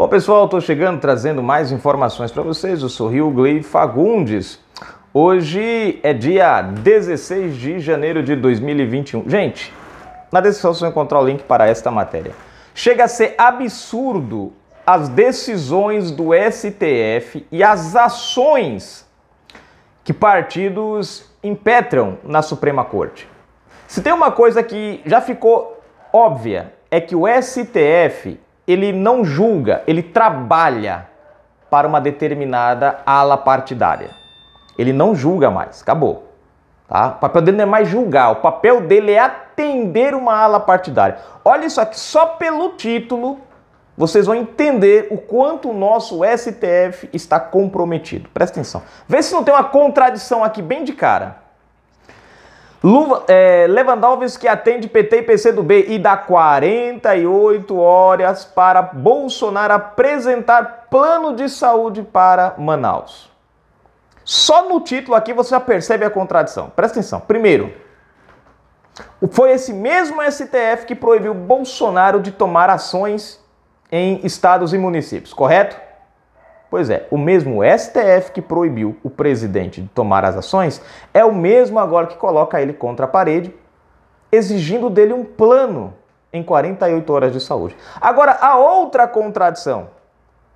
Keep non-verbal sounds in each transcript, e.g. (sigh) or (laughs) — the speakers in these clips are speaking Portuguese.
Bom, pessoal, estou chegando trazendo mais informações para vocês. Eu sou Rio Glei Fagundes. Hoje é dia 16 de janeiro de 2021. Gente, na descrição você vai encontrar o link para esta matéria. Chega a ser absurdo as decisões do STF e as ações que partidos impetram na Suprema Corte. Se tem uma coisa que já ficou óbvia, é que o STF ele não julga, ele trabalha para uma determinada ala partidária. Ele não julga mais, acabou. Tá? O papel dele não é mais julgar, o papel dele é atender uma ala partidária. Olha isso aqui, só pelo título vocês vão entender o quanto o nosso STF está comprometido. Presta atenção. Vê se não tem uma contradição aqui bem de cara. Luva, é, Lewandowski atende PT e PCdoB e dá 48 horas para Bolsonaro apresentar plano de saúde para Manaus. Só no título aqui você já percebe a contradição. Presta atenção. Primeiro, foi esse mesmo STF que proibiu Bolsonaro de tomar ações em estados e municípios, correto? Pois é, o mesmo STF que proibiu o presidente de tomar as ações é o mesmo agora que coloca ele contra a parede, exigindo dele um plano em 48 horas de saúde. Agora, a outra contradição.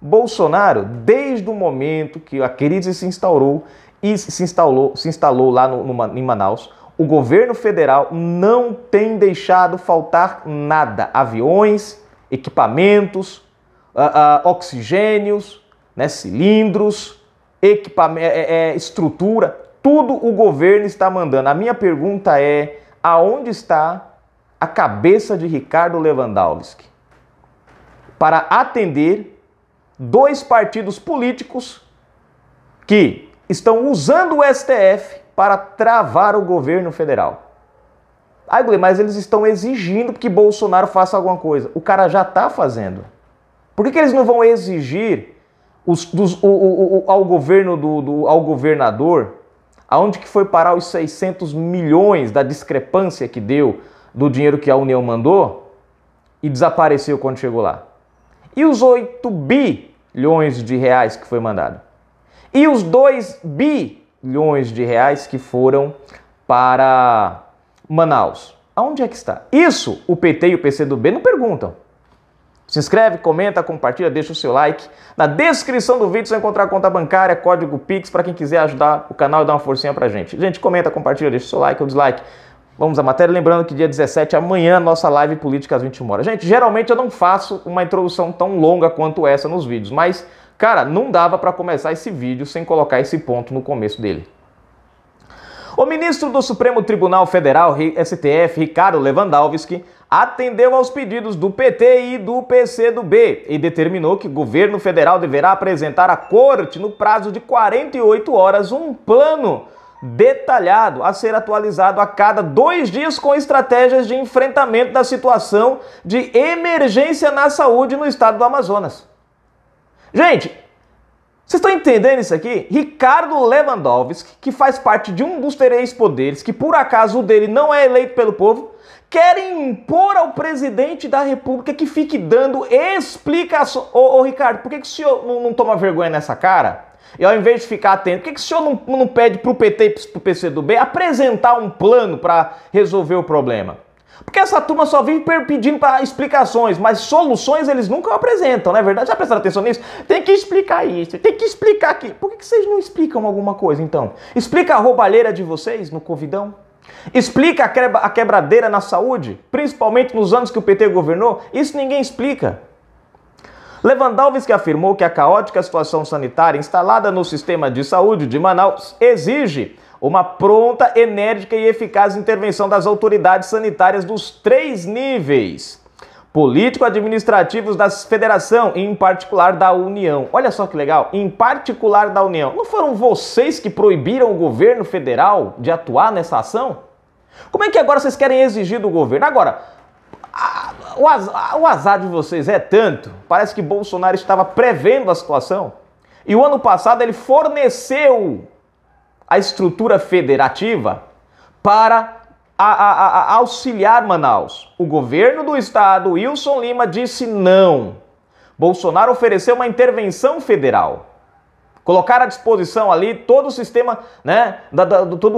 Bolsonaro, desde o momento que a crise se instaurou e se instalou, se instalou lá no, em Manaus, o governo federal não tem deixado faltar nada: aviões, equipamentos, uh, uh, oxigênios né? cilindros, equipamento, é, é, é, estrutura, tudo o governo está mandando. A minha pergunta é: aonde está a cabeça de Ricardo Lewandowski para atender dois partidos políticos que estão usando o STF para travar o governo federal? ai mas eles estão exigindo que Bolsonaro faça alguma coisa. O cara já está fazendo. Por que, que eles não vão exigir os, dos, o, o, o, ao governo do, do, ao governador, aonde que foi parar os 600 milhões da discrepância que deu do dinheiro que a União mandou e desapareceu quando chegou lá? E os 8 bilhões de reais que foi mandado? E os 2 bilhões de reais que foram para Manaus? Aonde é que está? Isso o PT e o PCdoB não perguntam. Se inscreve, comenta, compartilha, deixa o seu like. Na descrição do vídeo você vai encontrar conta bancária, código Pix para quem quiser ajudar o canal e dar uma forcinha pra gente. Gente, comenta, compartilha, deixa o seu like ou dislike. Vamos à matéria. Lembrando que dia 17, amanhã, nossa live política às 21 horas. Gente, geralmente eu não faço uma introdução tão longa quanto essa nos vídeos, mas, cara, não dava para começar esse vídeo sem colocar esse ponto no começo dele. O ministro do Supremo Tribunal Federal, STF, Ricardo Lewandowski, atendeu aos pedidos do PT e do PCdoB e determinou que o governo federal deverá apresentar à corte, no prazo de 48 horas, um plano detalhado a ser atualizado a cada dois dias com estratégias de enfrentamento da situação de emergência na saúde no estado do Amazonas. Gente, vocês estão entendendo isso aqui? Ricardo Lewandowski, que faz parte de um dos três poderes, que por acaso o dele não é eleito pelo povo, querem impor ao presidente da república que fique dando explicações. Ô, ô, Ricardo, por que, que o senhor não, não, toma vergonha nessa cara? E ao invés de ficar atento, por que, que o senhor não, não pede para o PT e para o PCdoB apresentar um plano para resolver o problema? Porque essa turma só vive pedindo para explicações, mas soluções eles nunca apresentam, não é verdade? Já prestaram atenção nisso? Tem que explicar isso, tem que explicar aqui. Por que, vocês não explicam alguma coisa, então? Explica a roubalheira de vocês no Covidão? Explica a, quebra, a quebradeira na saúde, principalmente nos anos que o PT governou? Isso ninguém explica. Lewandowski afirmou que a caótica situação sanitária instalada no sistema de saúde de Manaus exige uma pronta, enérgica e eficaz intervenção das autoridades sanitárias dos três níveis político-administrativos da federação e, em particular, da União. Olha só que legal, em particular da União. Não foram vocês que proibiram o governo federal de atuar nessa ação? Como é que agora vocês querem exigir do governo? Agora, o azar, o azar de vocês é tanto, parece que Bolsonaro estava prevendo a situação, e o ano passado ele forneceu a estrutura federativa para a, a, a, auxiliar Manaus. O governo do estado, Wilson Lima, disse não. Bolsonaro ofereceu uma intervenção federal. Colocar à disposição ali todo o sistema, né, da, da, do, todo,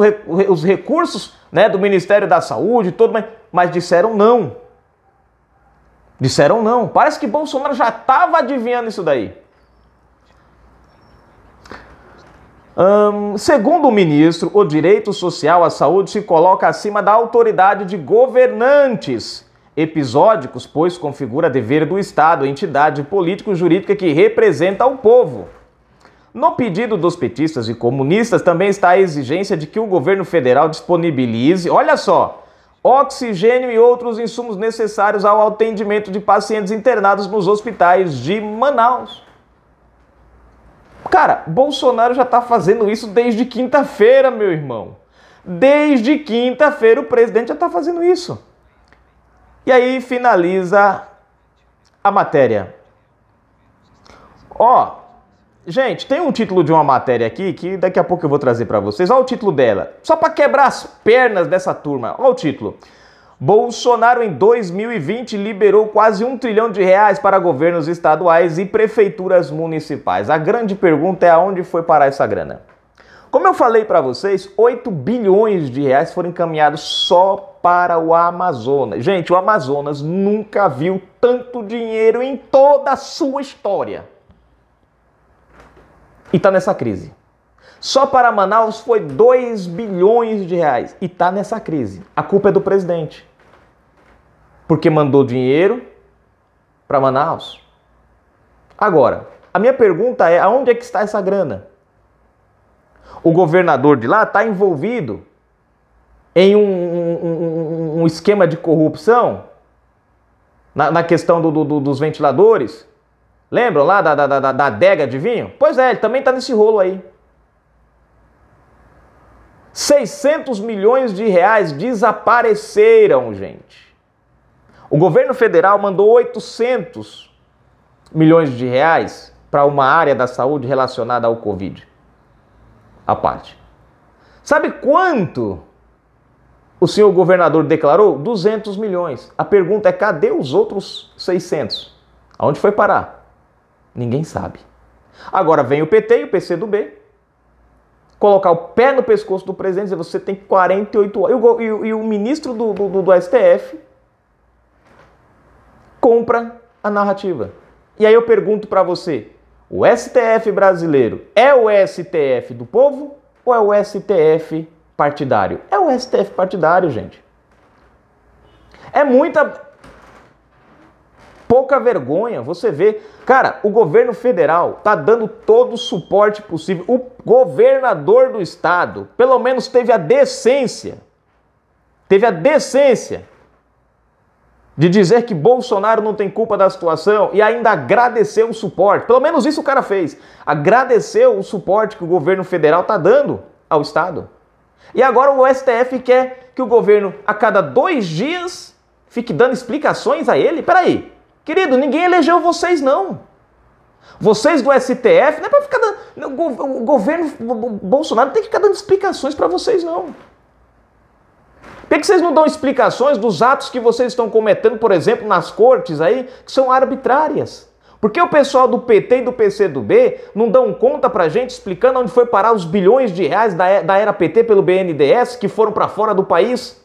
os recursos né, do Ministério da Saúde, todo, mas, mas disseram não. Disseram não. Parece que Bolsonaro já estava adivinhando isso daí. segundo o ministro, o direito social à saúde se coloca acima da autoridade de governantes episódicos, pois configura dever do Estado, entidade político-jurídica que representa o povo. No pedido dos petistas e comunistas também está a exigência de que o governo federal disponibilize, olha só, oxigênio e outros insumos necessários ao atendimento de pacientes internados nos hospitais de Manaus. Cara, Bolsonaro já está fazendo isso desde quinta-feira, meu irmão. Desde quinta-feira o presidente já está fazendo isso. E aí finaliza a matéria. Ó, Gente, tem um título de uma matéria aqui que daqui a pouco eu vou trazer para vocês. Olha o título dela. Só para quebrar as pernas dessa turma. Olha o título. Bolsonaro em 2020 liberou quase um trilhão de reais para governos estaduais e prefeituras municipais. A grande pergunta é aonde foi parar essa grana? Como eu falei para vocês, 8 bilhões de reais foram encaminhados só para o Amazonas. Gente, o Amazonas nunca viu tanto dinheiro em toda a sua história e está nessa crise. Só para Manaus foi 2 bilhões de reais e está nessa crise. A culpa é do presidente. Porque mandou dinheiro para Manaus. Agora, a minha pergunta é: aonde é que está essa grana? O governador de lá está envolvido em um, um, um, um, esquema de corrupção na, na questão do, do, dos ventiladores? Lembram lá da, da, da, da adega de vinho? Pois é, ele também está nesse rolo aí. 600 milhões de reais desapareceram, gente. O governo federal mandou 800 milhões de reais para uma área da saúde relacionada ao Covid. A parte. Sabe quanto o senhor governador declarou? 200 milhões. A pergunta é: cadê os outros 600? Aonde foi parar? Ninguém sabe. Agora vem o PT e o PCdoB colocar o pé no pescoço do presidente e dizer você tem 48 horas. E o, e o, e o ministro do, do, do STF compra a narrativa. E aí eu pergunto para você, o STF brasileiro é o STF do povo ou é o STF partidário? É o STF partidário, gente. É muita pouca vergonha. Você vê, cara, o governo federal tá dando todo o suporte possível. O governador do estado, pelo menos teve a decência, teve a decência de dizer que Bolsonaro não tem culpa da situação e ainda agradeceu o suporte. Pelo menos isso o cara fez. Agradeceu o suporte que o governo federal tá dando ao estado. E agora o STF quer que o governo, a cada dois dias, fique dando explicações a ele? Peraí, Querido, ninguém elegeu vocês, não. Vocês do STF, não é para ficar dando. O governo Bolsonaro tem que ficar dando explicações para vocês, não. Por que vocês não dão explicações dos atos que vocês estão cometendo, por exemplo, nas cortes aí, que são arbitrárias? Por que o pessoal do PT e do PCdoB não dão conta pra gente explicando onde foi parar os bilhões de reais da era PT pelo BNDES que foram para fora do país?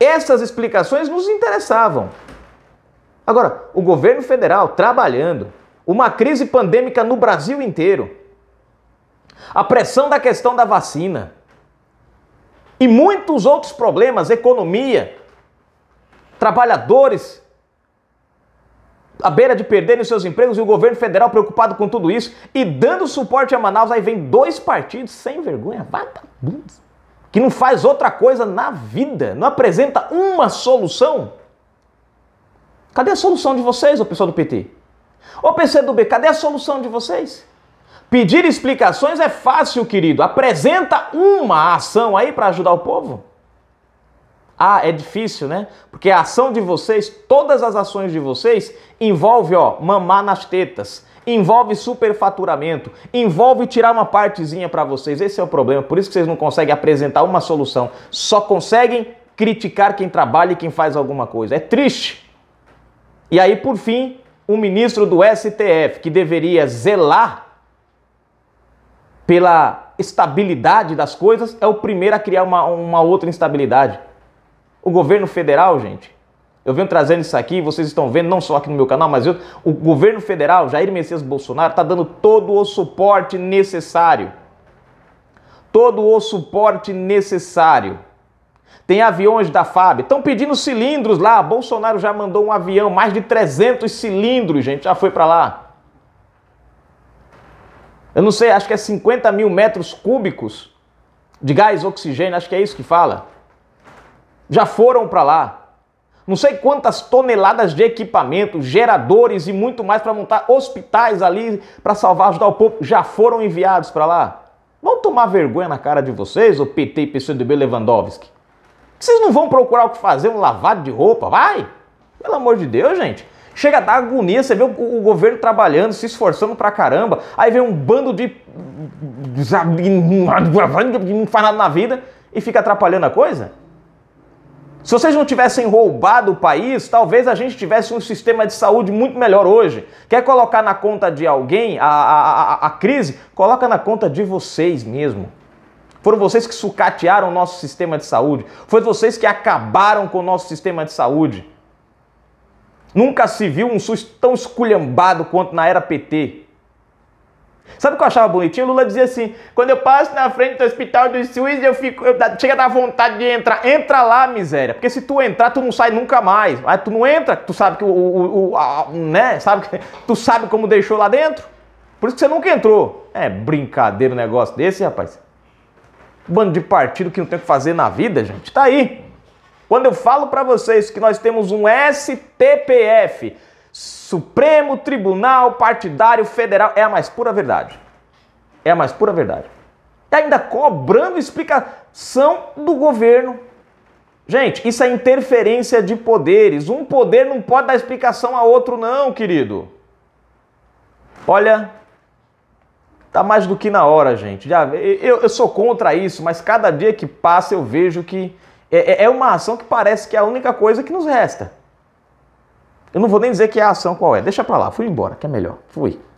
Essas explicações nos interessavam. Agora, o governo federal trabalhando, uma crise pandêmica no Brasil inteiro, a pressão da questão da vacina e muitos outros problemas, economia, trabalhadores à beira de perderem seus empregos e o governo federal preocupado com tudo isso e dando suporte a Manaus, aí vem dois partidos sem vergonha, vagabundos, que não faz outra coisa na vida, não apresenta uma solução Cadê a solução de vocês, ô pessoal do PT? Ô PCdoB, cadê a solução de vocês? Pedir explicações é fácil, querido. Apresenta uma ação aí para ajudar o povo. Ah, é difícil, né? Porque a ação de vocês, todas as ações de vocês, envolve, ó, mamar nas tetas, envolve superfaturamento, envolve tirar uma partezinha para vocês. Esse é o problema. Por isso que vocês não conseguem apresentar uma solução. Só conseguem criticar quem trabalha e quem faz alguma coisa. É triste. E aí, por fim, um ministro do STF que deveria zelar pela estabilidade das coisas é o primeiro a criar uma, uma outra instabilidade. O governo federal, gente, eu venho trazendo isso aqui, vocês estão vendo, não só aqui no meu canal, mas eu, o governo federal, Jair Messias Bolsonaro, está dando todo o suporte necessário. Todo o suporte necessário tem aviões da FAB. Estão pedindo cilindros lá. Bolsonaro já mandou um avião, mais de 300 cilindros, gente. Já foi para lá. Eu não sei, acho que é 50 mil metros cúbicos de gás oxigênio. Acho que é isso que fala. Já foram para lá. Não sei quantas toneladas de equipamento, geradores e muito mais para montar hospitais ali para salvar, ajudar o povo. Já foram enviados para lá. Vão tomar vergonha na cara de vocês, o PT e PCdoB Lewandowski. Vocês não vão procurar o que fazer, um lavado de roupa, vai? Pelo amor de Deus, gente. Chega a dar agonia, você vê o, o governo trabalhando, se esforçando pra caramba, aí vem um bando de. não faz nada na vida e fica atrapalhando a coisa? Se vocês não tivessem roubado o país, talvez a gente tivesse um sistema de saúde muito melhor hoje. Quer colocar na conta de alguém a, a, a, a crise? Coloca na conta de vocês mesmo. Foram vocês que sucatearam o nosso sistema de saúde. Foi vocês que acabaram com o nosso sistema de saúde. Nunca se viu um SUS tão esculhambado quanto na era PT. Sabe o que eu achava bonitinho? Lula dizia assim: quando eu passo na frente do hospital do SUS, eu fico. Eu, chega da vontade de entrar. Entra lá, miséria. Porque se tu entrar, tu não sai nunca mais. Mas tu não entra, tu sabe que o. o, o a, né? Sabe, (laughs) tu sabe como deixou lá dentro? Por isso que você nunca entrou. É brincadeira um negócio desse, rapaz. Bando de partido que não tem o que fazer na vida, gente. Tá aí. Quando eu falo para vocês que nós temos um STPF, Supremo Tribunal Partidário Federal, é a mais pura verdade. É a mais pura verdade. E ainda cobrando explicação do governo. Gente, isso é interferência de poderes. Um poder não pode dar explicação a outro, não, querido. Olha, Tá mais do que na hora, gente. Já, eu, eu sou contra isso, mas cada dia que passa eu vejo que é, é, é uma ação que parece que é a única coisa que nos resta. Eu não vou nem dizer que é a ação qual é. Deixa pra lá, fui embora, que é melhor. Fui.